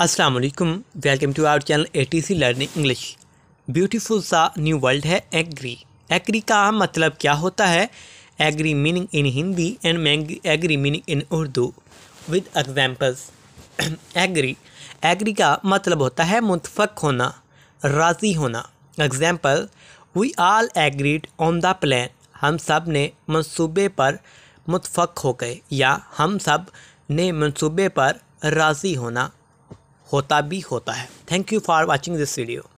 Aslam welcome to our channel A T C learning English beautiful सा new world है agree agree का मतलब क्या होता है agree meaning in Hindi and agree meaning in Urdu with examples agree agree का मतलब होता है मुतफक होना राज़ी होना example we all agreed on the plan हम सब ने मनसूबे पर मुतफक हो गए या हम सब ने मनसूबे पर राज़ी होना होता भी होता है thank you for watching this video